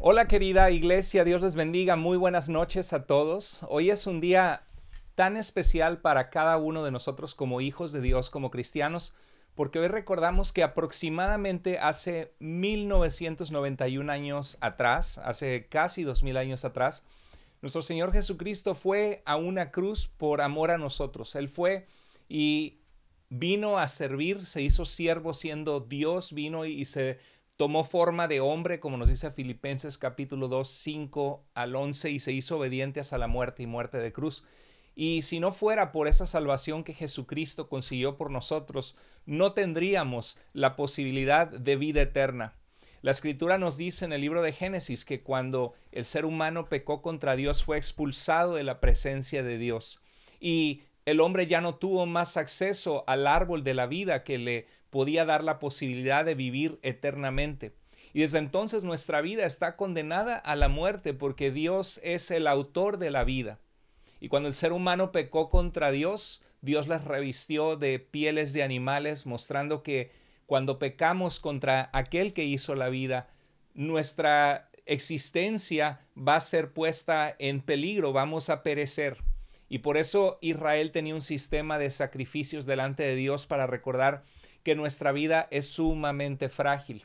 Hola querida iglesia, Dios les bendiga, muy buenas noches a todos. Hoy es un día tan especial para cada uno de nosotros como hijos de Dios, como cristianos, porque hoy recordamos que aproximadamente hace 1991 años atrás, hace casi 2000 años atrás, nuestro Señor Jesucristo fue a una cruz por amor a nosotros. Él fue y vino a servir, se hizo siervo siendo Dios, vino y, se tomó forma de hombre, como nos dice Filipenses capítulo 2, 5 al 11, y se hizo obediente hasta la muerte y muerte de cruz. Y si no fuera por esa salvación que Jesucristo consiguió por nosotros, no tendríamos la posibilidad de vida eterna. La escritura nos dice en el libro de Génesis que cuando el ser humano pecó contra Dios fue expulsado de la presencia de Dios. Y el hombre ya no tuvo más acceso al árbol de la vida que le podía dar la posibilidad de vivir eternamente. Y desde entonces nuestra vida está condenada a la muerte porque Dios es el autor de la vida. Y cuando el ser humano pecó contra Dios, Dios las revistió de pieles de animales, mostrando que cuando pecamos contra aquel que hizo la vida, nuestra existencia va a ser puesta en peligro, vamos a perecer. Y por eso Israel tenía un sistema de sacrificios delante de Dios para recordar nuestra vida es sumamente frágil.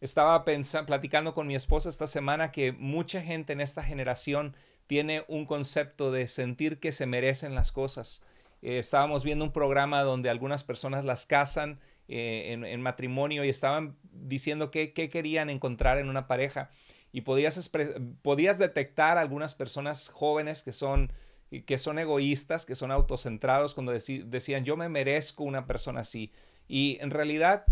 Estaba platicando con mi esposa esta semana que mucha gente en esta generación tiene un concepto de sentir que se merecen las cosas. Eh, estábamos viendo un programa donde algunas personas las casan eh, en, matrimonio y estaban diciendo qué que querían encontrar en una pareja. Y podías, podías detectar algunas personas jóvenes que son, que son egoístas, que son autocentrados, cuando decían yo me merezco una persona así, y en realidad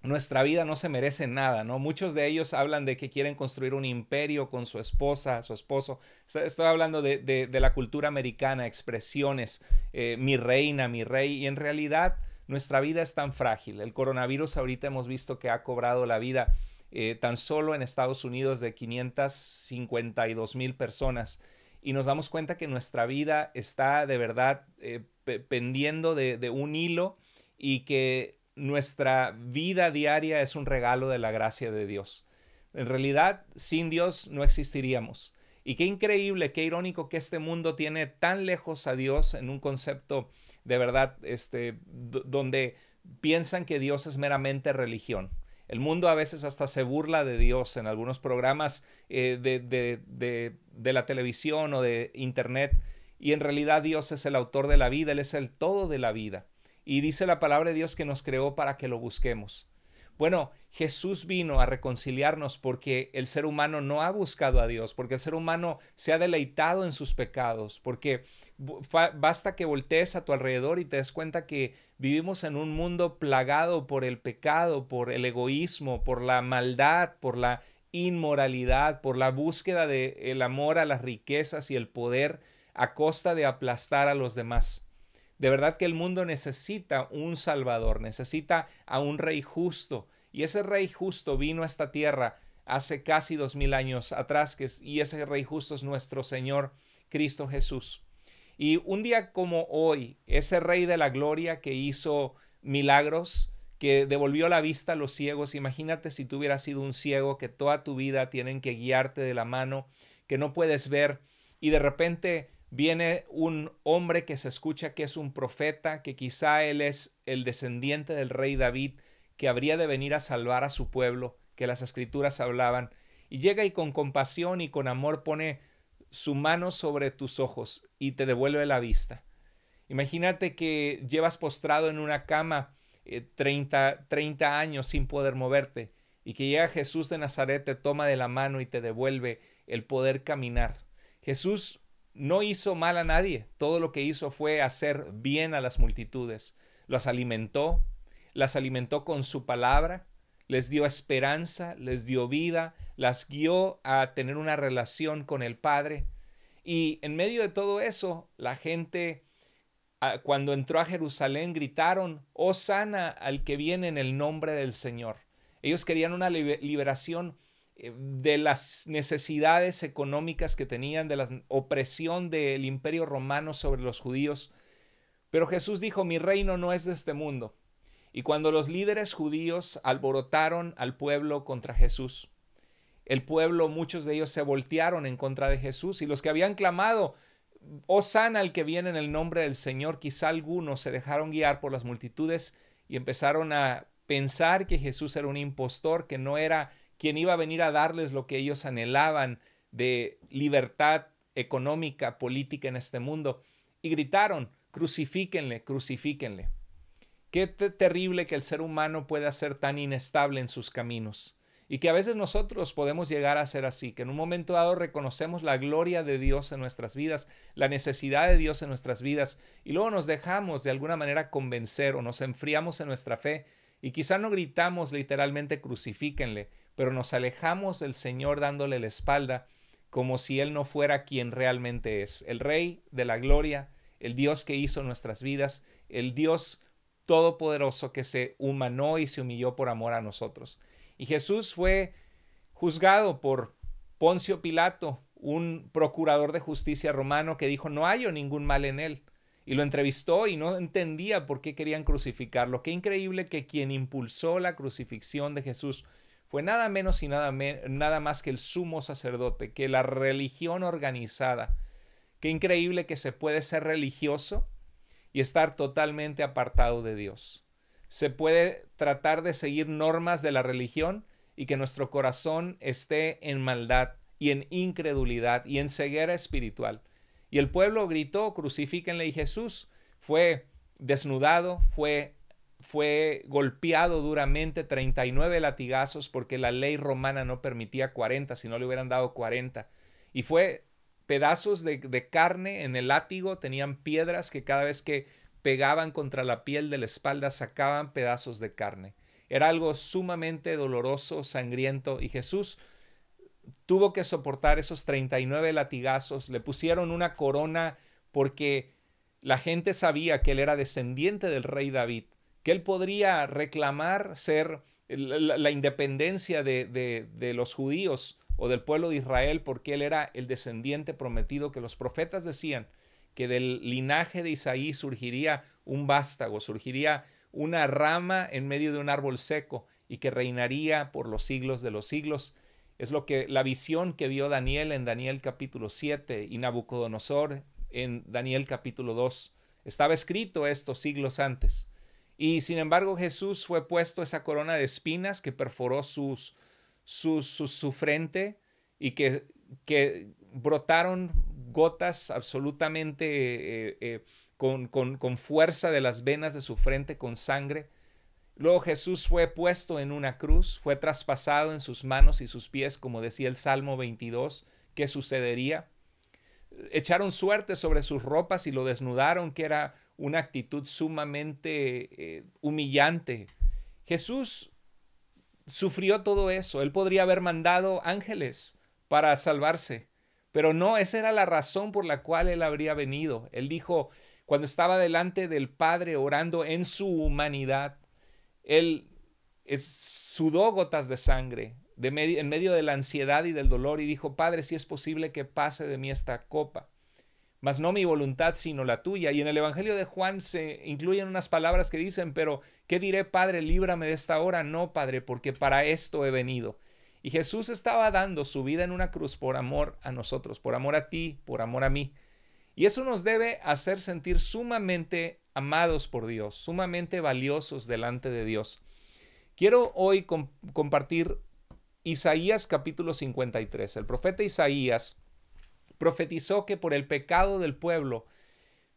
nuestra vida no se merece nada, ¿no? Muchos de ellos hablan de que quieren construir un imperio con su esposa, su esposo. Estoy hablando de, la cultura americana, expresiones, eh, mi reina, mi rey, y en realidad nuestra vida es tan frágil. El coronavirus ahorita hemos visto que ha cobrado la vida eh, tan solo en Estados Unidos de 552 mil personas y nos damos cuenta que nuestra vida está de verdad eh, pendiendo de un hilo y que nuestra vida diaria es un regalo de la gracia de Dios. En realidad, sin Dios no existiríamos. Y qué increíble, qué irónico que este mundo tiene tan lejos a Dios en un concepto de verdad este, donde piensan que Dios es meramente religión. El mundo a veces hasta se burla de Dios en algunos programas eh, de la televisión o de internet. Y en realidad Dios es el autor de la vida, Él es el todo de la vida. Y dice la palabra de Dios que nos creó para que lo busquemos. Bueno, Jesús vino a reconciliarnos porque el ser humano no ha buscado a Dios, porque el ser humano se ha deleitado en sus pecados, porque basta que voltees a tu alrededor y te des cuenta que vivimos en un mundo plagado por el pecado, por el egoísmo, por la maldad, por la inmoralidad, por la búsqueda del amor a las riquezas y el poder a costa de aplastar a los demás. De verdad que el mundo necesita un Salvador, necesita a un Rey justo. Y ese Rey justo vino a esta tierra hace casi dos mil años atrás, que, y ese Rey justo es nuestro Señor Cristo Jesús. Y un día como hoy, ese Rey de la Gloria que hizo milagros, que devolvió la vista a los ciegos, imagínate si tú hubieras sido un ciego que toda tu vida tienen que guiarte de la mano, que no puedes ver, y de repente viene un hombre que se escucha que es un profeta, que quizá él es el descendiente del rey David, que habría de venir a salvar a su pueblo, que las escrituras hablaban, y llega y con compasión y con amor pone su mano sobre tus ojos y te devuelve la vista. Imagínate que llevas postrado en una cama 30 eh, años sin poder moverte y que llega Jesús de Nazaret, te toma de la mano y te devuelve el poder caminar. Jesús no hizo mal a nadie, todo lo que hizo fue hacer bien a las multitudes. Las alimentó, las alimentó con su palabra, les dio esperanza, les dio vida, las guió a tener una relación con el Padre. Y en medio de todo eso, la gente ah, cuando entró a Jerusalén gritaron, ¡Oh, sana al que viene en el nombre del Señor. Ellos querían una liberación de las necesidades económicas que tenían, de la opresión del imperio romano sobre los judíos. Pero Jesús dijo, mi reino no es de este mundo. Y cuando los líderes judíos alborotaron al pueblo contra Jesús, el pueblo, muchos de ellos se voltearon en contra de Jesús y los que habían clamado, oh sana el que viene en el nombre del Señor, quizá algunos se dejaron guiar por las multitudes y empezaron a pensar que Jesús era un impostor, que no era quien iba a venir a darles lo que ellos anhelaban de libertad económica, política en este mundo. Y gritaron, crucifíquenle, crucifíquenle. Qué terrible que el ser humano pueda ser tan inestable en sus caminos y que a veces nosotros podemos llegar a ser así, que en un momento dado reconocemos la gloria de Dios en nuestras vidas, la necesidad de Dios en nuestras vidas, y luego nos dejamos de alguna manera convencer o nos enfriamos en nuestra fe y quizá no gritamos literalmente crucifíquenle, pero nos alejamos del Señor dándole la espalda como si Él no fuera quien realmente es, el Rey de la Gloria, el Dios que hizo nuestras vidas, el Dios Todopoderoso que se humanó y se humilló por amor a nosotros. Y Jesús fue juzgado por Poncio Pilato, un procurador de justicia romano que dijo, no hallo ningún mal en él. Y lo entrevistó y no entendía por qué querían crucificarlo. Qué increíble que quien impulsó la crucifixión de Jesús fue nada menos y nada, más que el sumo sacerdote, que la religión organizada. Qué increíble que se puede ser religioso y estar totalmente apartado de Dios. Se puede tratar de seguir normas de la religión y que nuestro corazón esté en maldad y en incredulidad y en ceguera espiritual. Y el pueblo gritó, crucifíquenle y Jesús fue desnudado, fue fue golpeado duramente 39 latigazos porque la ley romana no permitía 40, si no le hubieran dado 40. Y fue pedazos de, carne en el látigo, tenían piedras que cada vez que pegaban contra la piel de la espalda sacaban pedazos de carne. Era algo sumamente doloroso, sangriento, y Jesús tuvo que soportar esos 39 latigazos. Le pusieron una corona porque la gente sabía que él era descendiente del rey David que él podría reclamar ser la, independencia de, los judíos o del pueblo de Israel porque él era el descendiente prometido que los profetas decían que del linaje de Isaí surgiría un vástago, surgiría una rama en medio de un árbol seco y que reinaría por los siglos de los siglos. Es lo que la visión que vio Daniel en Daniel capítulo 7 y Nabucodonosor en Daniel capítulo 2. Estaba escrito estos siglos antes. Y sin embargo Jesús fue puesto esa corona de espinas que perforó sus, su, frente y que, que, brotaron gotas absolutamente eh, eh, eh, con, con fuerza de las venas de su frente con sangre. Luego Jesús fue puesto en una cruz, fue traspasado en sus manos y sus pies, como decía el Salmo 22, ¿qué sucedería. Echaron suerte sobre sus ropas y lo desnudaron, que era una actitud sumamente eh, humillante. Jesús sufrió todo eso. Él podría haber mandado ángeles para salvarse, pero no, esa era la razón por la cual él habría venido. Él dijo, cuando estaba delante del Padre orando en su humanidad, él sudó gotas de sangre en medio de la ansiedad y del dolor y dijo, Padre, si es posible que pase de mí esta copa mas no mi voluntad sino la tuya. Y en el Evangelio de Juan se incluyen unas palabras que dicen, pero ¿qué diré, Padre, líbrame de esta hora? No, Padre, porque para esto he venido. Y Jesús estaba dando su vida en una cruz por amor a nosotros, por amor a ti, por amor a mí. Y eso nos debe hacer sentir sumamente amados por Dios, sumamente valiosos delante de Dios. Quiero hoy compartir Isaías capítulo 53. El profeta Isaías profetizó que por el pecado del pueblo,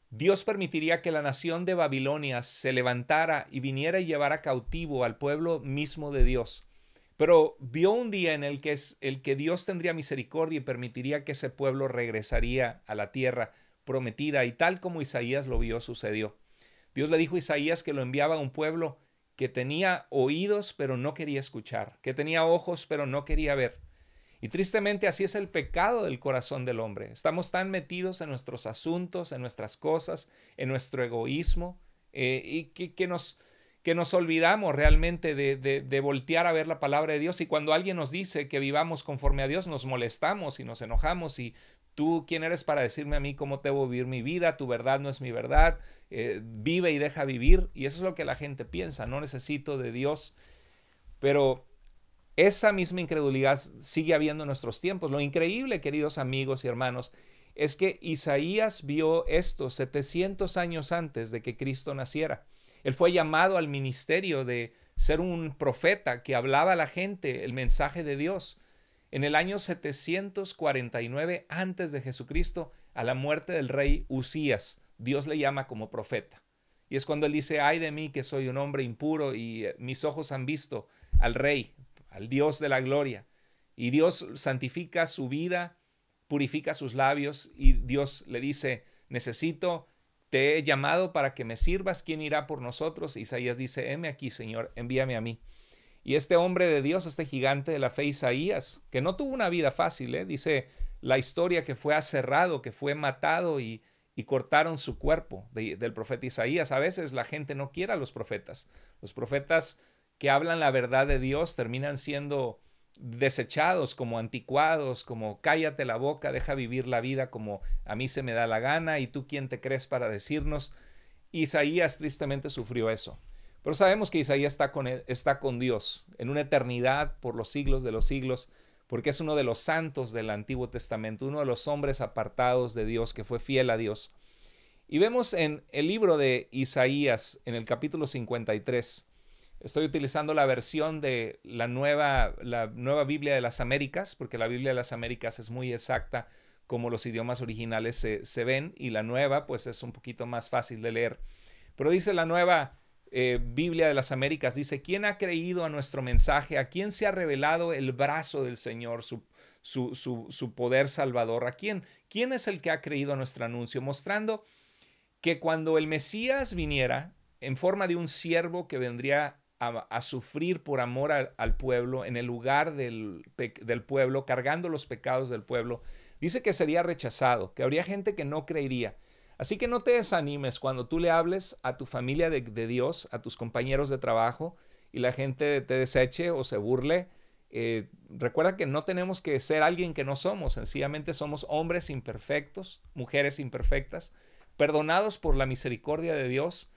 Dios permitiría que la nación de Babilonia se levantara y viniera y llevara cautivo al pueblo mismo de Dios. Pero vio un día en el que, es, el que Dios tendría misericordia y permitiría que ese pueblo regresaría a la tierra prometida y tal como Isaías lo vio sucedió. Dios le dijo a Isaías que lo enviaba a un pueblo que tenía oídos pero no quería escuchar, que tenía ojos pero no quería ver, y tristemente así es el pecado del corazón del hombre. Estamos tan metidos en nuestros asuntos, en nuestras cosas, en nuestro egoísmo, eh, y que, nos, que nos olvidamos realmente de, de, voltear a ver la palabra de Dios. Y cuando alguien nos dice que vivamos conforme a Dios, nos molestamos y nos enojamos y tú, ¿quién eres para decirme a mí cómo debo vivir mi vida? Tu verdad no es mi verdad. Eh, vive y deja vivir. Y eso es lo que la gente piensa. No necesito de Dios. Pero esa misma incredulidad sigue habiendo en nuestros tiempos. Lo increíble, queridos amigos y hermanos, es que Isaías vio esto 700 años antes de que Cristo naciera. Él fue llamado al ministerio de ser un profeta que hablaba a la gente el mensaje de Dios. En el año 749 antes de Jesucristo, a la muerte del rey Usías, Dios le llama como profeta. Y es cuando él dice, ay de mí que soy un hombre impuro y eh, mis ojos han visto al rey, al Dios de la gloria. Y Dios santifica su vida, purifica sus labios y Dios le dice, necesito, te he llamado para que me sirvas, ¿quién irá por nosotros? Isaías dice, heme aquí, Señor, envíame a mí. Y este hombre de Dios, este gigante de la fe, Isaías, que no tuvo una vida fácil, ¿eh? dice la historia que fue aserrado, que fue matado y, cortaron su cuerpo del profeta Isaías. A veces la gente no quiere a los profetas. Los profetas que hablan la verdad de Dios terminan siendo desechados como anticuados, como cállate la boca, deja vivir la vida como a mí se me da la gana y tú quién te crees para decirnos. Isaías tristemente sufrió eso. Pero sabemos que Isaías está con, está con Dios en una eternidad por los siglos de los siglos, porque es uno de los santos del Antiguo Testamento, uno de los hombres apartados de Dios que fue fiel a Dios. Y vemos en el libro de Isaías, en el capítulo 53, Estoy utilizando la versión de la nueva, la nueva Biblia de las Américas, porque la Biblia de las Américas es muy exacta como los idiomas originales se, ven, y la nueva pues es un poquito más fácil de leer. Pero dice la nueva eh, Biblia de las Américas, dice, ¿quién ha creído a nuestro mensaje? ¿A quién se ha revelado el brazo del Señor, su, su poder salvador? ¿A quién? ¿Quién es el que ha creído a nuestro anuncio? Mostrando que cuando el Mesías viniera en forma de un siervo que vendría a, sufrir por amor al pueblo, en el lugar del, pueblo, cargando los pecados del pueblo, dice que sería rechazado, que habría gente que no creería. Así que no te desanimes cuando tú le hables a tu familia de, Dios, a tus compañeros de trabajo, y la gente te deseche o se burle. Eh, recuerda que no tenemos que ser alguien que no somos, sencillamente somos hombres imperfectos, mujeres imperfectas, perdonados por la misericordia de Dios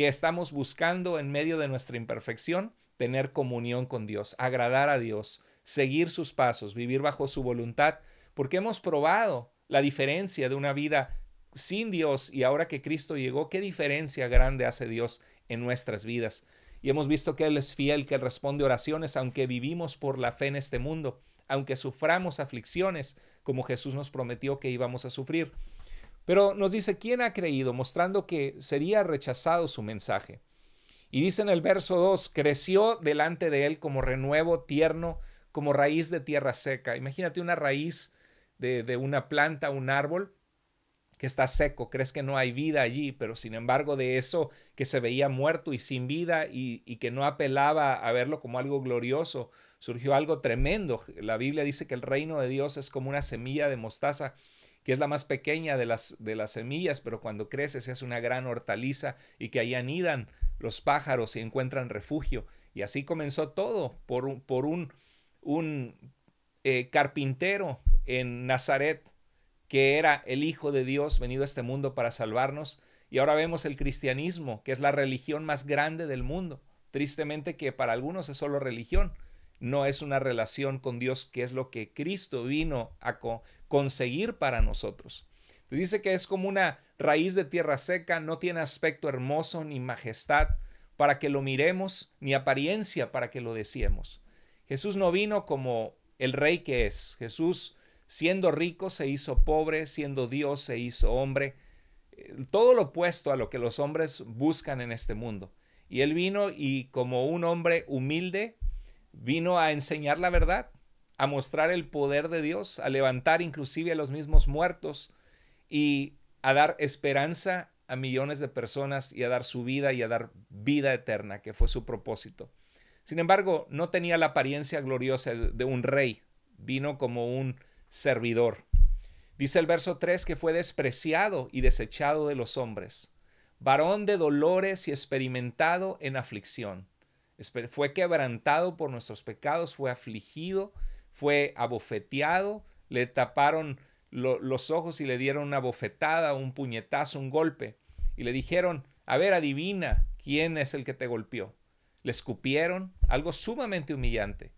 que estamos buscando en medio de nuestra imperfección tener comunión con Dios, agradar a Dios, seguir sus pasos, vivir bajo su voluntad, porque hemos probado la diferencia de una vida sin Dios y ahora que Cristo llegó, qué diferencia grande hace Dios en nuestras vidas. Y hemos visto que Él es fiel, que Él responde oraciones, aunque vivimos por la fe en este mundo, aunque suframos aflicciones, como Jesús nos prometió que íbamos a sufrir. Pero nos dice, ¿quién ha creído? Mostrando que sería rechazado su mensaje. Y dice en el verso 2, creció delante de él como renuevo tierno, como raíz de tierra seca. Imagínate una raíz de, una planta, un árbol que está seco, crees que no hay vida allí, pero sin embargo de eso que se veía muerto y sin vida y que no apelaba a verlo como algo glorioso, surgió algo tremendo. La Biblia dice que el reino de Dios es como una semilla de mostaza que es la más pequeña de las, de las semillas, pero cuando crece se hace una gran hortaliza y que ahí anidan los pájaros y encuentran refugio. Y así comenzó todo por un, por un, un eh, carpintero en Nazaret que era el Hijo de Dios venido a este mundo para salvarnos. Y ahora vemos el cristianismo, que es la religión más grande del mundo. Tristemente que para algunos es solo religión, no es una relación con Dios, que es lo que Cristo vino a, conseguir para nosotros. Dice que es como una raíz de tierra seca, no tiene aspecto hermoso ni majestad para que lo miremos, ni apariencia para que lo decíamos Jesús no vino como el rey que es. Jesús, siendo rico, se hizo pobre, siendo Dios, se hizo hombre. Eh, todo lo opuesto a lo que los hombres buscan en este mundo. Y él vino y como un hombre humilde, vino a enseñar la verdad, a mostrar el poder de Dios, a levantar inclusive a los mismos muertos y a dar esperanza a millones de personas y a dar su vida y a dar vida eterna, que fue su propósito. Sin embargo, no tenía la apariencia gloriosa de un rey, vino como un servidor. Dice el verso 3 que fue despreciado y desechado de los hombres, varón de dolores y experimentado en aflicción. Fue quebrantado por nuestros pecados, fue afligido fue abofeteado, le taparon los ojos y le dieron una bofetada, un puñetazo, un golpe. Y le dijeron, a ver, adivina quién es el que te golpeó. Le escupieron, algo sumamente humillante.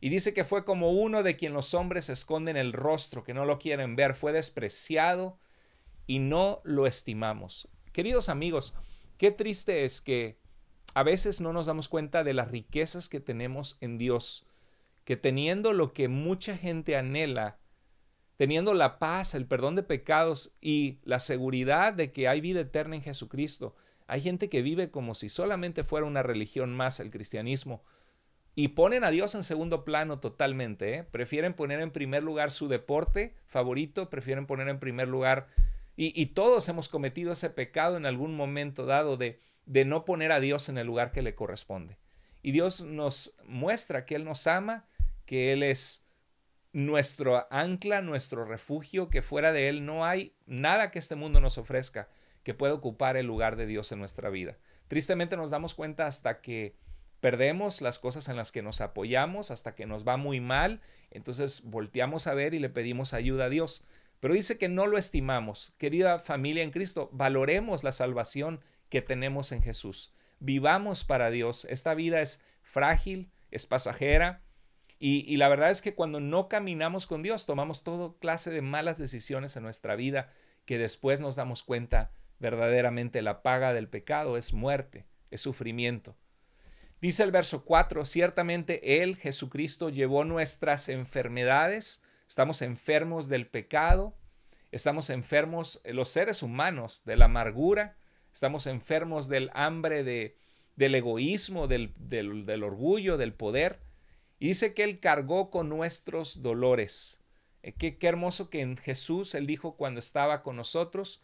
Y dice que fue como uno de quien los hombres esconden el rostro, que no lo quieren ver, fue despreciado y no lo estimamos. Queridos amigos, qué triste es que a veces no nos damos cuenta de las riquezas que tenemos en Dios que teniendo lo que mucha gente anhela, teniendo la paz, el perdón de pecados y la seguridad de que hay vida eterna en Jesucristo, hay gente que vive como si solamente fuera una religión más el cristianismo y ponen a Dios en segundo plano totalmente. ¿eh? Prefieren poner en primer lugar su deporte favorito, prefieren poner en primer lugar... Y, todos hemos cometido ese pecado en algún momento dado de, de no poner a Dios en el lugar que le corresponde. Y Dios nos muestra que Él nos ama que Él es nuestro ancla, nuestro refugio, que fuera de Él no hay nada que este mundo nos ofrezca que pueda ocupar el lugar de Dios en nuestra vida. Tristemente nos damos cuenta hasta que perdemos las cosas en las que nos apoyamos, hasta que nos va muy mal, entonces volteamos a ver y le pedimos ayuda a Dios. Pero dice que no lo estimamos. Querida familia en Cristo, valoremos la salvación que tenemos en Jesús. Vivamos para Dios. Esta vida es frágil, es pasajera, y, la verdad es que cuando no caminamos con Dios, tomamos toda clase de malas decisiones en nuestra vida que después nos damos cuenta verdaderamente la paga del pecado es muerte, es sufrimiento. Dice el verso 4, ciertamente Él, Jesucristo, llevó nuestras enfermedades, estamos enfermos del pecado, estamos enfermos eh, los seres humanos de la amargura, estamos enfermos del hambre, del egoísmo, del orgullo, del poder, dice que Él cargó con nuestros dolores. Eh, qué, hermoso que en Jesús Él dijo cuando estaba con nosotros,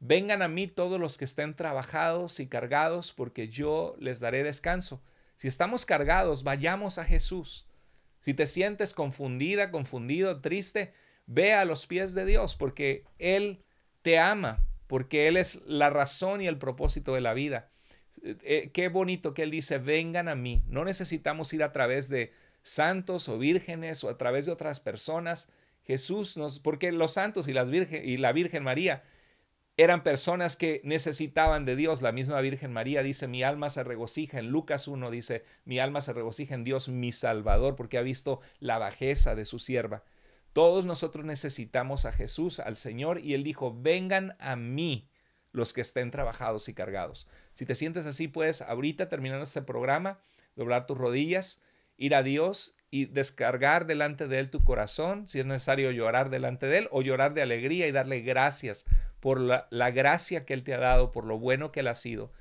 vengan a mí todos los que estén trabajados y cargados, porque yo les daré descanso. Si estamos cargados, vayamos a Jesús. Si te sientes confundida, confundido, triste, ve a los pies de Dios, porque Él te ama, porque Él es la razón y el propósito de la vida. Eh, eh, qué bonito que Él dice, vengan a mí. No necesitamos ir a través de santos o vírgenes o a través de otras personas. Jesús nos, porque los santos y, las virgen, y la Virgen María eran personas que necesitaban de Dios. La misma Virgen María dice, mi alma se regocija. En Lucas 1 dice, mi alma se regocija en Dios, mi Salvador, porque ha visto la bajeza de su sierva. Todos nosotros necesitamos a Jesús, al Señor, y Él dijo, vengan a mí los que estén trabajados y cargados. Si te sientes así, puedes ahorita terminando este programa, doblar tus rodillas ir a Dios y descargar delante de Él tu corazón, si es necesario llorar delante de Él o llorar de alegría y darle gracias por la, gracia que Él te ha dado, por lo bueno que Él ha sido.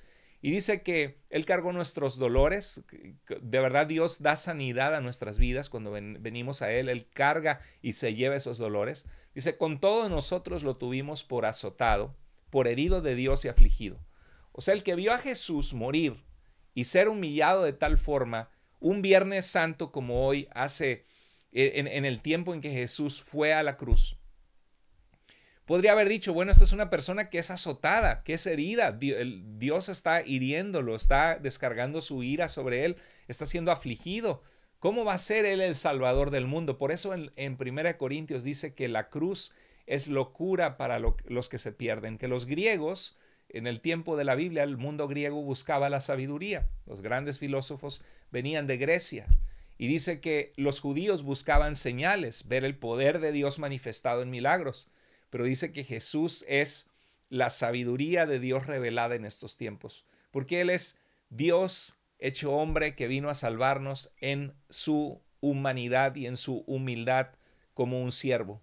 Y dice que Él cargó nuestros dolores, de verdad Dios da sanidad a nuestras vidas cuando venimos a Él, Él carga y se lleva esos dolores. Dice, con todos nosotros lo tuvimos por azotado, por herido de Dios y afligido. O sea, el que vio a Jesús morir y ser humillado de tal forma, un Viernes Santo como hoy hace, eh, en, el tiempo en que Jesús fue a la cruz, podría haber dicho, bueno, esta es una persona que es azotada, que es herida, Dios está hiriéndolo, está descargando su ira sobre él, está siendo afligido. ¿Cómo va a ser él el salvador del mundo? Por eso en, 1 Corintios dice que la cruz es locura para los que se pierden, que los griegos en el tiempo de la Biblia el mundo griego buscaba la sabiduría. Los grandes filósofos venían de Grecia. Y dice que los judíos buscaban señales, ver el poder de Dios manifestado en milagros. Pero dice que Jesús es la sabiduría de Dios revelada en estos tiempos, porque Él es Dios hecho hombre que vino a salvarnos en su humanidad y en su humildad como un siervo.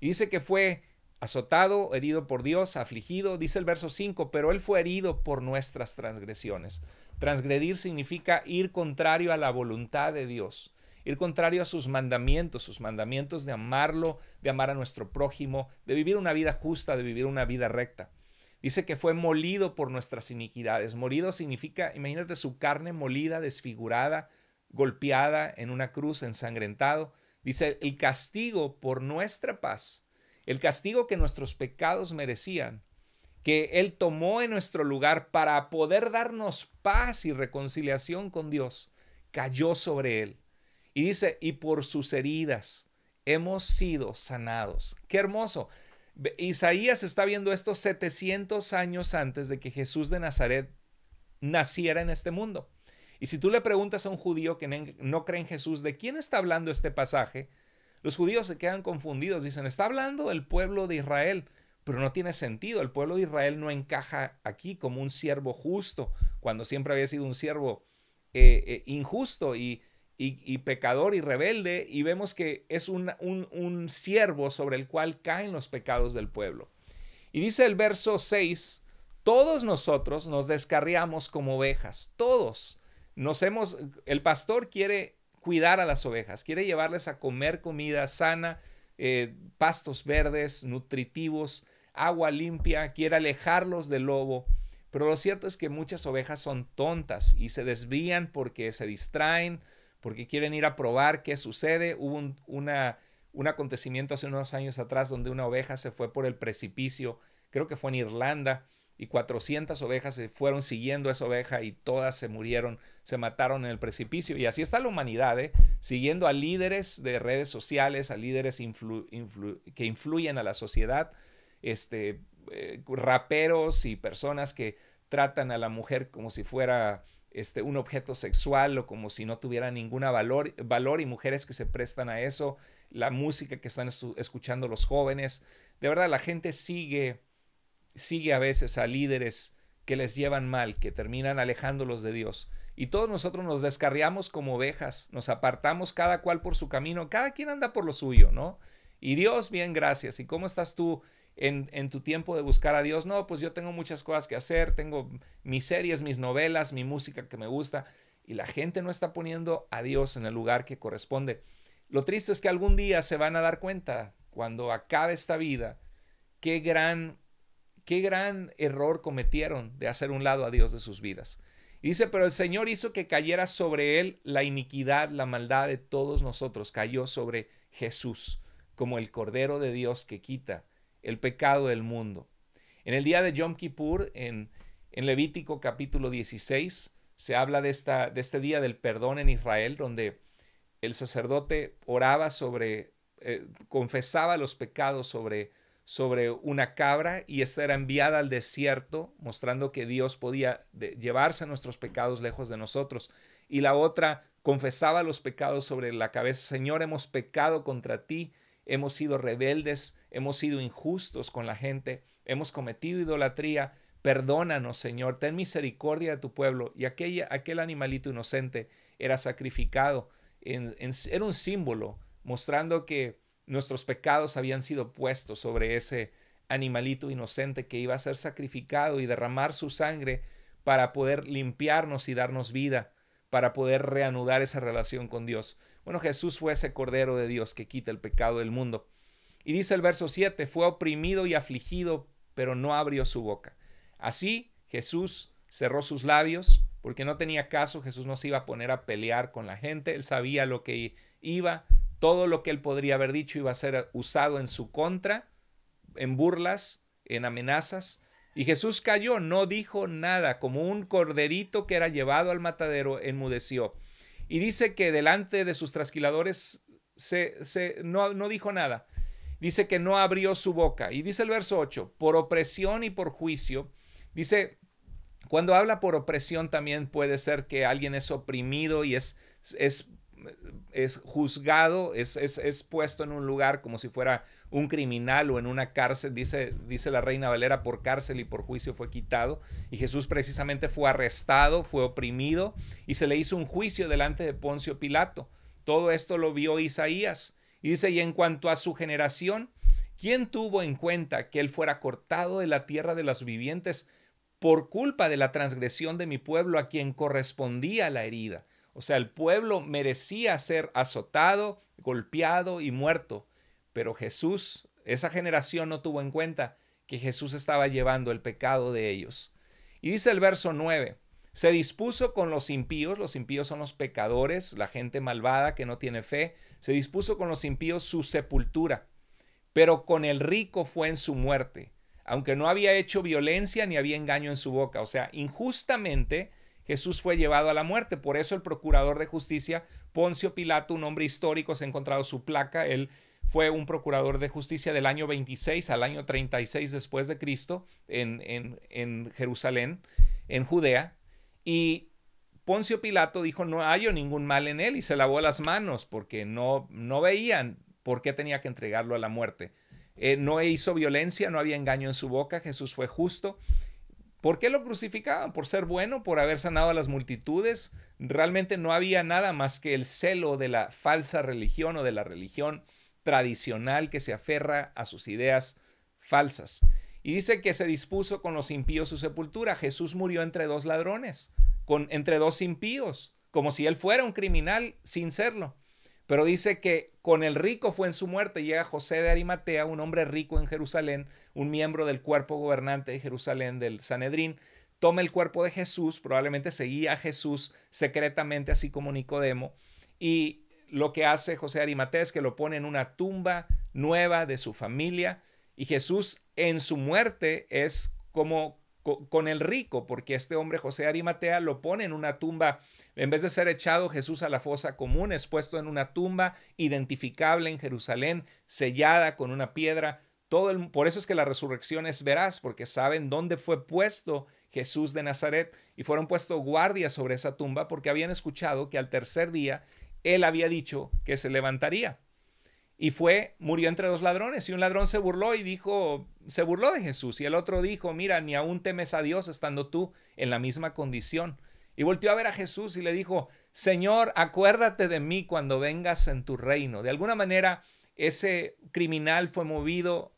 Y dice que fue azotado, herido por Dios, afligido, dice el verso 5, pero Él fue herido por nuestras transgresiones. Transgredir significa ir contrario a la voluntad de Dios, ir contrario a sus mandamientos, sus mandamientos de amarlo, de amar a nuestro prójimo, de vivir una vida justa, de vivir una vida recta. Dice que fue molido por nuestras iniquidades. Molido significa, imagínate su carne molida, desfigurada, golpeada en una cruz, ensangrentado. Dice, el castigo por nuestra paz el castigo que nuestros pecados merecían, que Él tomó en nuestro lugar para poder darnos paz y reconciliación con Dios, cayó sobre Él. Y dice, y por sus heridas hemos sido sanados. Qué hermoso. Isaías está viendo esto 700 años antes de que Jesús de Nazaret naciera en este mundo. Y si tú le preguntas a un judío que no cree en Jesús, ¿de quién está hablando este pasaje? Los judíos se quedan confundidos, dicen, está hablando el pueblo de Israel, pero no tiene sentido, el pueblo de Israel no encaja aquí como un siervo justo, cuando siempre había sido un siervo eh, eh, injusto y, pecador y rebelde, y vemos que es un, un, un siervo sobre el cual caen los pecados del pueblo. Y dice el verso 6, todos nosotros nos descarriamos como ovejas, todos. Nos hemos, el pastor quiere cuidar a las ovejas, quiere llevarles a comer comida sana, eh, pastos verdes, nutritivos, agua limpia, quiere alejarlos del lobo. Pero lo cierto es que muchas ovejas son tontas y se desvían porque se distraen, porque quieren ir a probar qué sucede. Hubo un acontecimiento hace unos años atrás donde una oveja se fue por el precipicio, creo que fue en Irlanda, y 400 ovejas se fueron siguiendo a esa oveja y todas se murieron, se mataron en el precipicio. Y así está la humanidad, ¿eh? siguiendo a líderes de redes sociales, a líderes que influyen a la sociedad, este, eh, raperos y personas que tratan a la mujer como si fuera este, un objeto sexual o como si no tuviera ningún valor, valor y mujeres que se prestan a eso, la música que están escuchando los jóvenes. De verdad, la gente sigue sigue a veces a líderes que les llevan mal, que terminan alejándolos de Dios. Y todos nosotros nos descarriamos como ovejas, nos apartamos cada cual por su camino, cada quien anda por lo suyo, ¿no? Y Dios, bien, gracias. ¿Y cómo estás tú en, en, tu tiempo de buscar a Dios? No, pues yo tengo muchas cosas que hacer, tengo mis series, mis novelas, mi música que me gusta, y la gente no está poniendo a Dios en el lugar que corresponde. Lo triste es que algún día se van a dar cuenta, cuando acabe esta vida, qué gran qué gran error cometieron de hacer un lado a Dios de sus vidas. Y dice, pero el Señor hizo que cayera sobre él la iniquidad, la maldad de todos nosotros, cayó sobre Jesús como el Cordero de Dios que quita el pecado del mundo. En el día de Yom Kippur, en, Levítico capítulo 16, se habla de, esta, de este día del perdón en Israel, donde el sacerdote oraba sobre, eh, confesaba los pecados sobre sobre una cabra y esta era enviada al desierto, mostrando que Dios podía llevarse nuestros pecados lejos de nosotros. Y la otra confesaba los pecados sobre la cabeza, Señor, hemos pecado contra ti, hemos sido rebeldes, hemos sido injustos con la gente, hemos cometido idolatría, perdónanos, Señor, ten misericordia de tu pueblo. Y aquella, aquel animalito inocente era sacrificado, en, era un símbolo mostrando que Nuestros pecados habían sido puestos sobre ese animalito inocente que iba a ser sacrificado y derramar su sangre para poder limpiarnos y darnos vida, para poder reanudar esa relación con Dios. Bueno, Jesús fue ese Cordero de Dios que quita el pecado del mundo. Y dice el verso 7, fue oprimido y afligido, pero no abrió su boca. Así Jesús cerró sus labios porque no tenía caso, Jesús no se iba a poner a pelear con la gente, él sabía lo que iba, todo lo que él podría haber dicho iba a ser usado en su contra, en burlas, en amenazas. Y Jesús cayó, no dijo nada, como un corderito que era llevado al matadero, enmudeció. Y dice que delante de sus trasquiladores no, dijo nada. Dice que no abrió su boca. Y dice el verso 8, por opresión y por juicio. Dice, cuando habla por opresión también puede ser que alguien es oprimido y es es juzgado, es, es, puesto en un lugar como si fuera un criminal o en una cárcel, dice, dice la reina Valera, por cárcel y por juicio fue quitado. Y Jesús precisamente fue arrestado, fue oprimido y se le hizo un juicio delante de Poncio Pilato. Todo esto lo vio Isaías. Y dice, y en cuanto a su generación, ¿quién tuvo en cuenta que él fuera cortado de la tierra de los vivientes por culpa de la transgresión de mi pueblo a quien correspondía la herida? O sea, el pueblo merecía ser azotado, golpeado y muerto, pero Jesús, esa generación no tuvo en cuenta que Jesús estaba llevando el pecado de ellos. Y dice el verso 9, se dispuso con los impíos, los impíos son los pecadores, la gente malvada que no tiene fe, se dispuso con los impíos su sepultura, pero con el rico fue en su muerte, aunque no había hecho violencia ni había engaño en su boca. O sea, injustamente Jesús fue llevado a la muerte. Por eso el procurador de justicia, Poncio Pilato, un hombre histórico, se ha encontrado su placa. Él fue un procurador de justicia del año 26 al año 36 después de Cristo en, en, Jerusalén, en Judea. Y Poncio Pilato dijo, no hallo ningún mal en él y se lavó las manos porque no, no veían por qué tenía que entregarlo a la muerte. Eh, no hizo violencia, no había engaño en su boca, Jesús fue justo ¿Por qué lo crucificaban? ¿Por ser bueno? ¿Por haber sanado a las multitudes? Realmente no había nada más que el celo de la falsa religión o de la religión tradicional que se aferra a sus ideas falsas. Y dice que se dispuso con los impíos su sepultura. Jesús murió entre dos ladrones, con, entre dos impíos, como si él fuera un criminal sin serlo. Pero dice que con el rico fue en su muerte. Llega José de Arimatea, un hombre rico en Jerusalén, un miembro del cuerpo gobernante de Jerusalén, del Sanedrín, toma el cuerpo de Jesús, probablemente seguía a Jesús secretamente, así como Nicodemo, y lo que hace José de Arimatea es que lo pone en una tumba nueva de su familia, y Jesús en su muerte es como con el rico, porque este hombre José de Arimatea lo pone en una tumba en vez de ser echado Jesús a la fosa común, es puesto en una tumba identificable en Jerusalén, sellada con una piedra. Todo por eso es que la resurrección es veraz, porque saben dónde fue puesto Jesús de Nazaret y fueron puestos guardias sobre esa tumba porque habían escuchado que al tercer día él había dicho que se levantaría. Y fue, murió entre dos ladrones y un ladrón se burló y dijo, se burló de Jesús y el otro dijo, mira, ni aún temes a Dios estando tú en la misma condición. Y volvió a ver a Jesús y le dijo, Señor, acuérdate de mí cuando vengas en tu reino. De alguna manera, ese criminal fue movido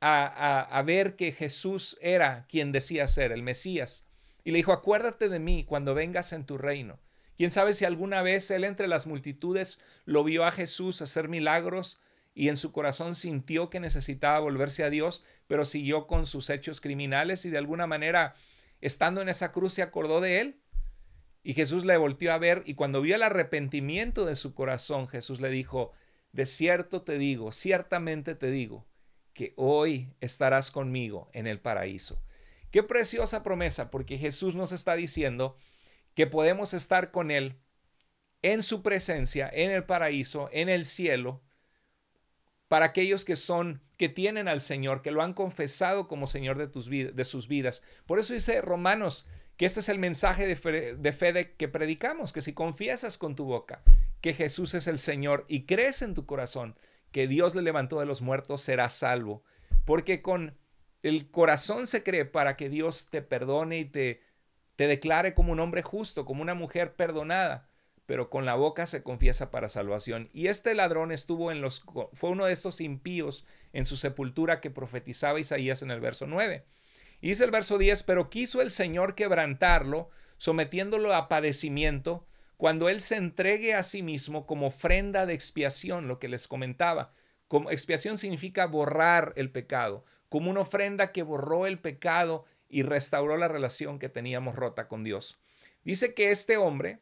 a, a, a, ver que Jesús era quien decía ser, el Mesías. Y le dijo, acuérdate de mí cuando vengas en tu reino. Quién sabe si alguna vez él entre las multitudes lo vio a Jesús hacer milagros y en su corazón sintió que necesitaba volverse a Dios, pero siguió con sus hechos criminales y de alguna manera, estando en esa cruz, se acordó de él y Jesús le volvió a ver y cuando vio el arrepentimiento de su corazón, Jesús le dijo, de cierto te digo, ciertamente te digo, que hoy estarás conmigo en el paraíso. Qué preciosa promesa, porque Jesús nos está diciendo que podemos estar con Él en su presencia, en el paraíso, en el cielo, para aquellos que son, que tienen al Señor, que lo han confesado como Señor de, tus de sus vidas. Por eso dice Romanos que este es el mensaje de fe, de que predicamos, que si confiesas con tu boca que Jesús es el Señor y crees en tu corazón que Dios le levantó de los muertos, serás salvo. Porque con el corazón se cree para que Dios te perdone y te, te declare como un hombre justo, como una mujer perdonada pero con la boca se confiesa para salvación. Y este ladrón estuvo en los fue uno de esos impíos en su sepultura que profetizaba Isaías en el verso 9. Y dice el verso 10, pero quiso el Señor quebrantarlo, sometiéndolo a padecimiento, cuando Él se entregue a sí mismo como ofrenda de expiación, lo que les comentaba. Como, expiación significa borrar el pecado, como una ofrenda que borró el pecado y restauró la relación que teníamos rota con Dios. Dice que este hombre,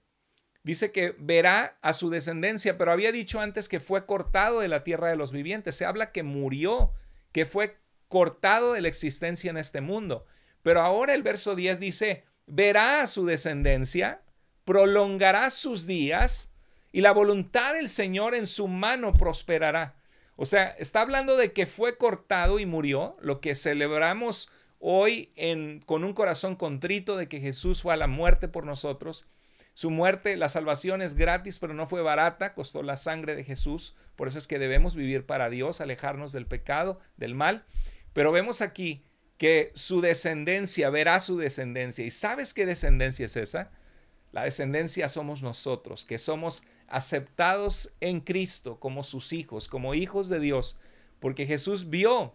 dice que verá a su descendencia, pero había dicho antes que fue cortado de la tierra de los vivientes. Se habla que murió, que fue cortado de la existencia en este mundo. Pero ahora el verso 10 dice, verá a su descendencia, prolongará sus días y la voluntad del Señor en su mano prosperará. O sea, está hablando de que fue cortado y murió, lo que celebramos hoy en, con un corazón contrito de que Jesús fue a la muerte por nosotros. Su muerte, la salvación es gratis, pero no fue barata, costó la sangre de Jesús. Por eso es que debemos vivir para Dios, alejarnos del pecado, del mal. Pero vemos aquí que su descendencia, verá su descendencia. ¿Y sabes qué descendencia es esa? La descendencia somos nosotros, que somos aceptados en Cristo como sus hijos, como hijos de Dios, porque Jesús vio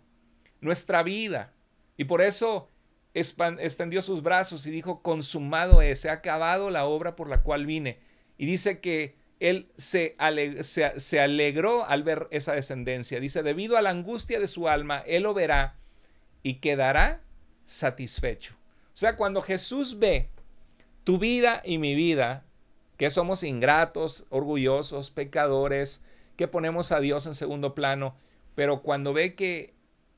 nuestra vida y por eso extendió sus brazos y dijo, consumado es, he acabado la obra por la cual vine. Y dice que él se, alegró al ver esa descendencia. Dice, debido a la angustia de su alma, él lo verá y quedará satisfecho. O sea, cuando Jesús ve tu vida y mi vida, que somos ingratos, orgullosos, pecadores, que ponemos a Dios en segundo plano, pero cuando ve que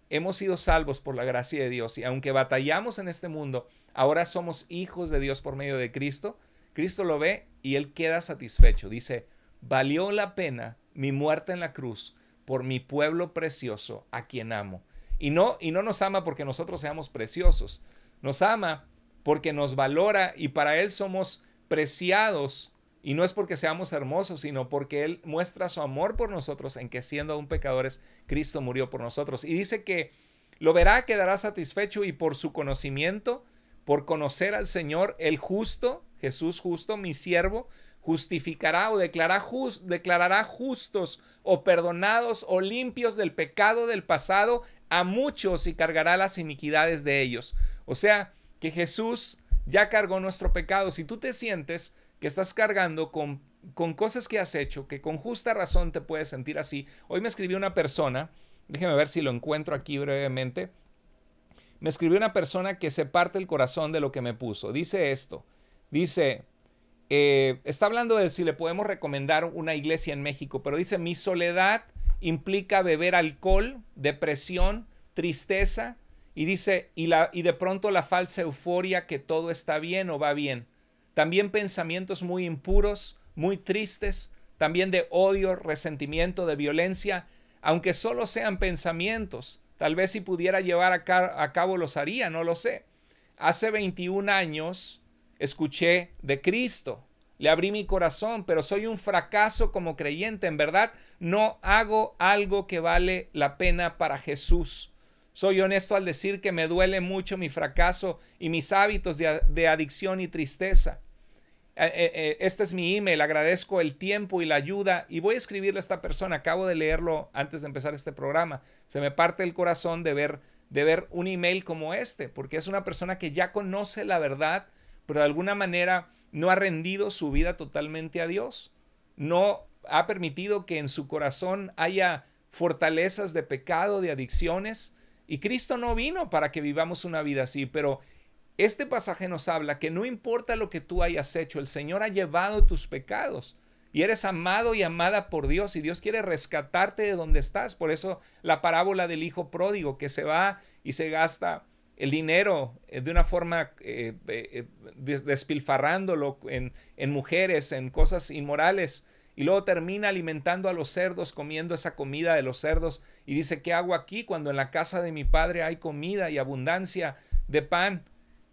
hemos sido salvos por la gracia de Dios y aunque batallamos en este mundo, ahora somos hijos de Dios por medio de Cristo, Cristo lo ve y él queda satisfecho. Dice, valió la pena mi muerte en la cruz por mi pueblo precioso a quien amo. Y no, y no nos ama porque nosotros seamos preciosos. Nos ama porque nos valora y para Él somos preciados. Y no es porque seamos hermosos, sino porque Él muestra su amor por nosotros en que siendo aún pecadores, Cristo murió por nosotros. Y dice que lo verá, quedará satisfecho y por su conocimiento, por conocer al Señor, el justo, Jesús justo, mi siervo, justificará o declarará justos o perdonados o limpios del pecado del pasado a muchos y cargará las iniquidades de ellos. O sea, que Jesús ya cargó nuestro pecado. Si tú te sientes que estás cargando con, con cosas que has hecho, que con justa razón te puedes sentir así. Hoy me escribió una persona, déjeme ver si lo encuentro aquí brevemente. Me escribió una persona que se parte el corazón de lo que me puso. Dice esto, Dice, eh, está hablando de si le podemos recomendar una iglesia en México, pero dice, mi soledad implica beber alcohol, depresión, tristeza, y dice, y, la, y de pronto la falsa euforia que todo está bien o va bien. También pensamientos muy impuros, muy tristes, también de odio, resentimiento, de violencia, aunque solo sean pensamientos. Tal vez si pudiera llevar a, a cabo los haría, no lo sé. Hace 21 años escuché de Cristo, le abrí mi corazón, pero soy un fracaso como creyente, en verdad no hago algo que vale la pena para Jesús. Soy honesto al decir que me duele mucho mi fracaso y mis hábitos de, adicción y tristeza. Eh, eh, eh, este es mi email, agradezco el tiempo y la ayuda y voy a escribirle a esta persona, acabo de leerlo antes de empezar este programa. Se me parte el corazón de ver, de ver un email como este, porque es una persona que ya conoce la verdad, pero de alguna manera no ha rendido su vida totalmente a Dios, no ha permitido que en su corazón haya fortalezas de pecado, de adicciones, y Cristo no vino para que vivamos una vida así, pero este pasaje nos habla que no importa lo que tú hayas hecho, el Señor ha llevado tus pecados y eres amado y amada por Dios y Dios quiere rescatarte de donde estás. Por eso la parábola del hijo pródigo que se va y se gasta el dinero eh, de una forma eh, eh, despilfarrándolo en, mujeres, en cosas inmorales. Y luego termina alimentando a los cerdos, comiendo esa comida de los cerdos. Y dice, ¿qué hago aquí cuando en la casa de mi padre hay comida y abundancia de pan?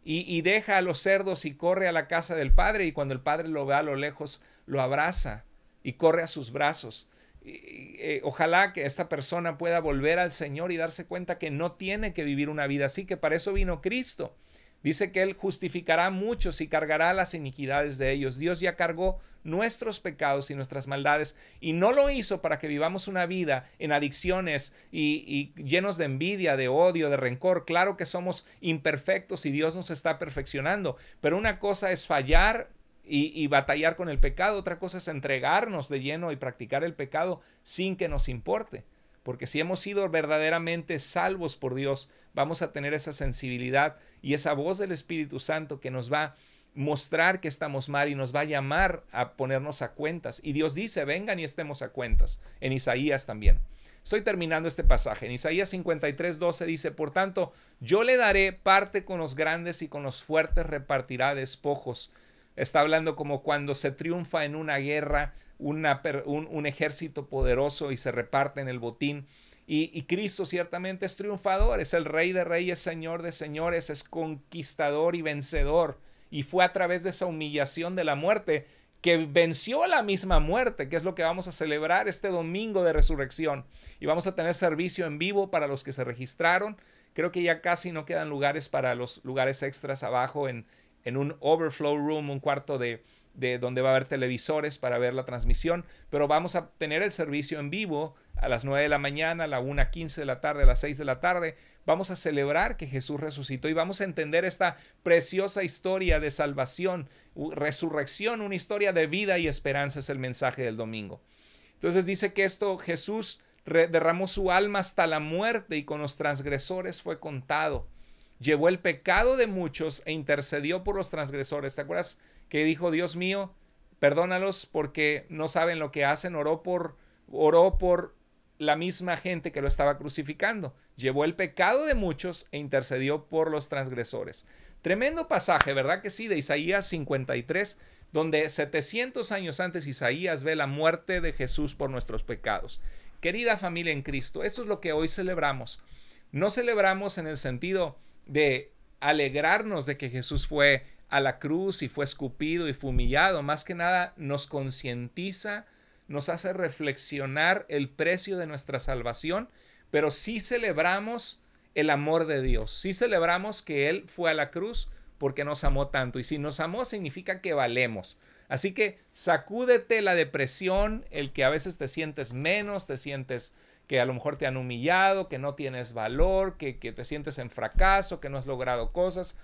Y, y deja a los cerdos y corre a la casa del padre. Y cuando el padre lo ve a lo lejos, lo abraza y corre a sus brazos. Eh, ojalá que esta persona pueda volver al Señor y darse cuenta que no tiene que vivir una vida así, que para eso vino Cristo. Dice que Él justificará a muchos y cargará las iniquidades de ellos. Dios ya cargó nuestros pecados y nuestras maldades y no lo hizo para que vivamos una vida en adicciones y, llenos de envidia, de odio, de rencor. Claro que somos imperfectos y Dios nos está perfeccionando, pero una cosa es fallar y, batallar con el pecado, otra cosa es entregarnos de lleno y practicar el pecado sin que nos importe. Porque si hemos sido verdaderamente salvos por Dios, vamos a tener esa sensibilidad y esa voz del Espíritu Santo que nos va a mostrar que estamos mal y nos va a llamar a ponernos a cuentas. Y Dios dice, vengan y estemos a cuentas. En Isaías también. Estoy terminando este pasaje. En Isaías 53, 12 dice, por tanto, yo le daré parte con los grandes y con los fuertes repartirá despojos Está hablando como cuando se triunfa en una guerra, un, ejército poderoso y se reparte en el botín. Y, y, Cristo ciertamente es triunfador, es el rey de reyes, señor de señores, es conquistador y vencedor. Y fue a través de esa humillación de la muerte que venció la misma muerte, que es lo que vamos a celebrar este domingo de resurrección. Y vamos a tener servicio en vivo para los que se registraron. Creo que ya casi no quedan lugares para los lugares extras abajo en, en un overflow room, un cuarto de, donde va a haber televisores para ver la transmisión, pero vamos a tener el servicio en vivo a las 9 de la mañana, a la 1.15 de la tarde, a las 6 de la tarde. Vamos a celebrar que Jesús resucitó y vamos a entender esta preciosa historia de salvación, resurrección, una historia de vida y esperanza es el mensaje del domingo. Entonces dice que esto Jesús derramó su alma hasta la muerte y con los transgresores fue contado llevó el pecado de muchos e intercedió por los transgresores. ¿Te acuerdas que dijo, Dios mío, perdónalos porque no saben lo que hacen? Oró por, oró por la misma gente que lo estaba crucificando. Llevó el pecado de muchos e intercedió por los transgresores. Tremendo pasaje, ¿verdad que sí? De Isaías 53, donde 700 años antes Isaías ve la muerte de Jesús por nuestros pecados. Querida familia en Cristo, esto es lo que hoy celebramos. No celebramos en el sentido de alegrarnos de que Jesús fue a la cruz y fue escupido y fumillado, más que nada nos concientiza, nos hace reflexionar el precio de nuestra salvación, pero sí celebramos el amor de Dios, sí celebramos que Él fue a la cruz porque nos amó tanto y si nos amó significa que valemos. Así que sacúdete la depresión, el que a veces te sientes menos, te sientes que a lo mejor te han humillado, que no tienes valor, que, te sientes en fracaso, que no has logrado cosas.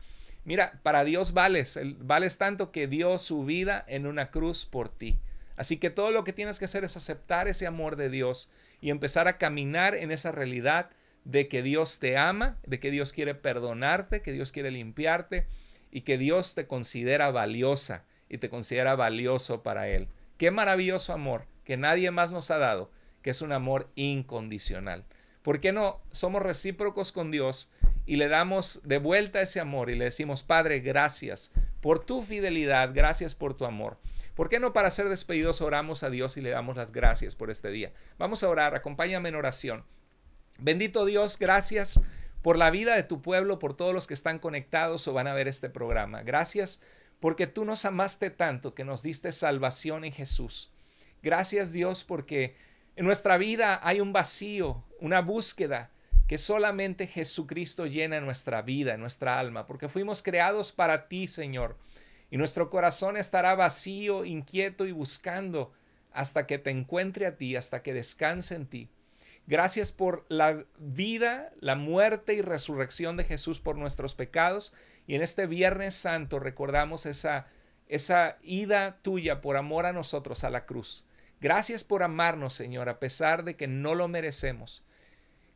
Mira, para Dios vales, vales tanto que dio su vida en una cruz por ti. Así que todo lo que tienes que hacer es aceptar ese amor de Dios y empezar a caminar en esa realidad de que Dios te ama, de que Dios quiere perdonarte, que Dios quiere limpiarte y que Dios te considera valiosa y te considera valioso para Él. Qué maravilloso amor que nadie más nos ha dado que es un amor incondicional. ¿Por qué no somos recíprocos con Dios y le damos de vuelta ese amor y le decimos, Padre, gracias por tu fidelidad, gracias por tu amor? ¿Por qué no para ser despedidos oramos a Dios y le damos las gracias por este día? Vamos a orar, acompáñame en oración. Bendito Dios, gracias por la vida de tu pueblo, por todos los que están conectados o van a ver este programa. Gracias porque tú nos amaste tanto que nos diste salvación en Jesús. Gracias Dios porque en nuestra vida hay un vacío, una búsqueda que solamente Jesucristo llena en nuestra vida, en nuestra alma, porque fuimos creados para ti, Señor. Y nuestro corazón estará vacío, inquieto y buscando hasta que te encuentre a ti, hasta que descanse en ti. Gracias por la vida, la muerte y resurrección de Jesús por nuestros pecados. Y en este Viernes Santo recordamos esa, esa ida tuya por amor a nosotros a la cruz. Gracias por amarnos, Señor, a pesar de que no lo merecemos.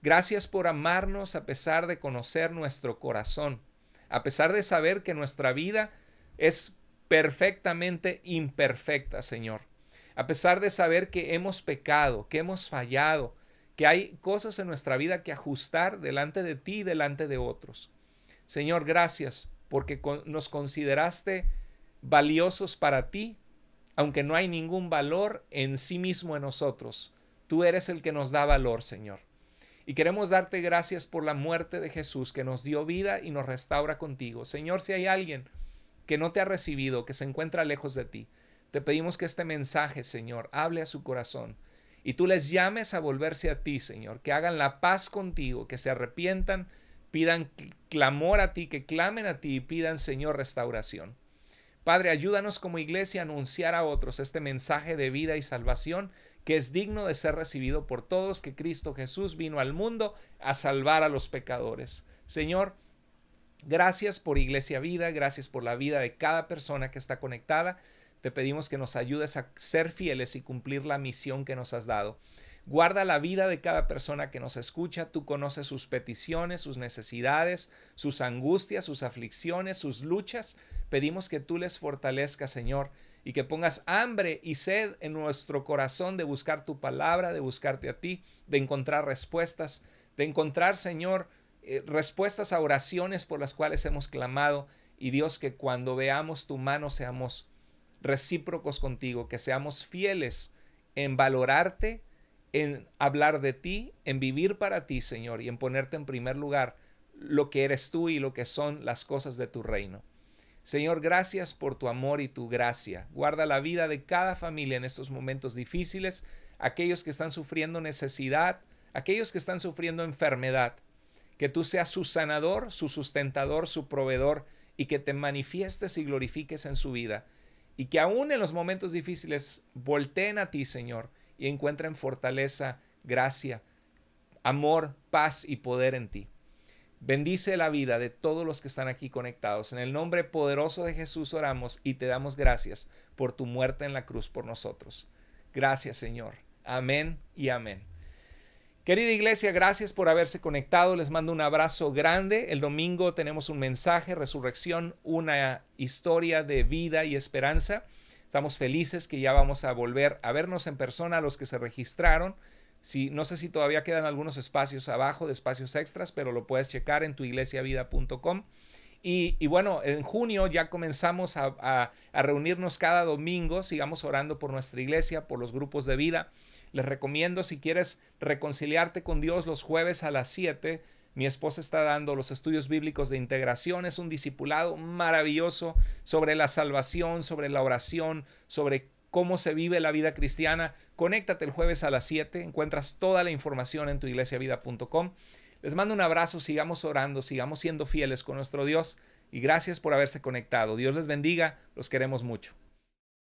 Gracias por amarnos a pesar de conocer nuestro corazón, a pesar de saber que nuestra vida es perfectamente imperfecta, Señor. A pesar de saber que hemos pecado, que hemos fallado, que hay cosas en nuestra vida que ajustar delante de ti y delante de otros. Señor, gracias porque nos consideraste valiosos para ti aunque no hay ningún valor en sí mismo en nosotros. Tú eres el que nos da valor, Señor. Y queremos darte gracias por la muerte de Jesús que nos dio vida y nos restaura contigo. Señor, si hay alguien que no te ha recibido, que se encuentra lejos de ti, te pedimos que este mensaje, Señor, hable a su corazón y tú les llames a volverse a ti, Señor, que hagan la paz contigo, que se arrepientan, pidan clamor a ti, que clamen a ti y pidan, Señor, restauración. Padre, ayúdanos como iglesia a anunciar a otros este mensaje de vida y salvación que es digno de ser recibido por todos, que Cristo Jesús vino al mundo a salvar a los pecadores. Señor, gracias por Iglesia Vida, gracias por la vida de cada persona que está conectada. Te pedimos que nos ayudes a ser fieles y cumplir la misión que nos has dado. Guarda la vida de cada persona que nos escucha. Tú conoces sus peticiones, sus necesidades, sus angustias, sus aflicciones, sus luchas. Pedimos que tú les fortalezcas, Señor, y que pongas hambre y sed en nuestro corazón de buscar tu palabra, de buscarte a ti, de encontrar respuestas, de encontrar, Señor, eh, respuestas a oraciones por las cuales hemos clamado. Y Dios, que cuando veamos tu mano seamos recíprocos contigo, que seamos fieles en valorarte en hablar de ti, en vivir para ti, Señor, y en ponerte en primer lugar lo que eres tú y lo que son las cosas de tu reino. Señor, gracias por tu amor y tu gracia. Guarda la vida de cada familia en estos momentos difíciles, aquellos que están sufriendo necesidad, aquellos que están sufriendo enfermedad. Que tú seas su sanador, su sustentador, su proveedor y que te manifiestes y glorifiques en su vida. Y que aún en los momentos difíciles volteen a ti, Señor, y encuentren fortaleza, gracia, amor, paz y poder en ti. Bendice la vida de todos los que están aquí conectados. En el nombre poderoso de Jesús oramos y te damos gracias por tu muerte en la cruz por nosotros. Gracias Señor. Amén y amén. Querida iglesia, gracias por haberse conectado. Les mando un abrazo grande. El domingo tenemos un mensaje, resurrección, una historia de vida y esperanza. Estamos felices que ya vamos a volver a vernos en persona a los que se registraron. Si, no sé si todavía quedan algunos espacios abajo de espacios extras, pero lo puedes checar en tuiglesiavida.com. Y, y, bueno, en junio ya comenzamos a, a, reunirnos cada domingo, sigamos orando por nuestra iglesia, por los grupos de vida. Les recomiendo si quieres reconciliarte con Dios los jueves a las 7, mi esposa está dando los estudios bíblicos de integración, es un discipulado maravilloso sobre la salvación, sobre la oración, sobre cómo se vive la vida cristiana. Conéctate el jueves a las 7, encuentras toda la información en tuiglesiavida.com. Les mando un abrazo, sigamos orando, sigamos siendo fieles con nuestro Dios y gracias por haberse conectado. Dios les bendiga, los queremos mucho.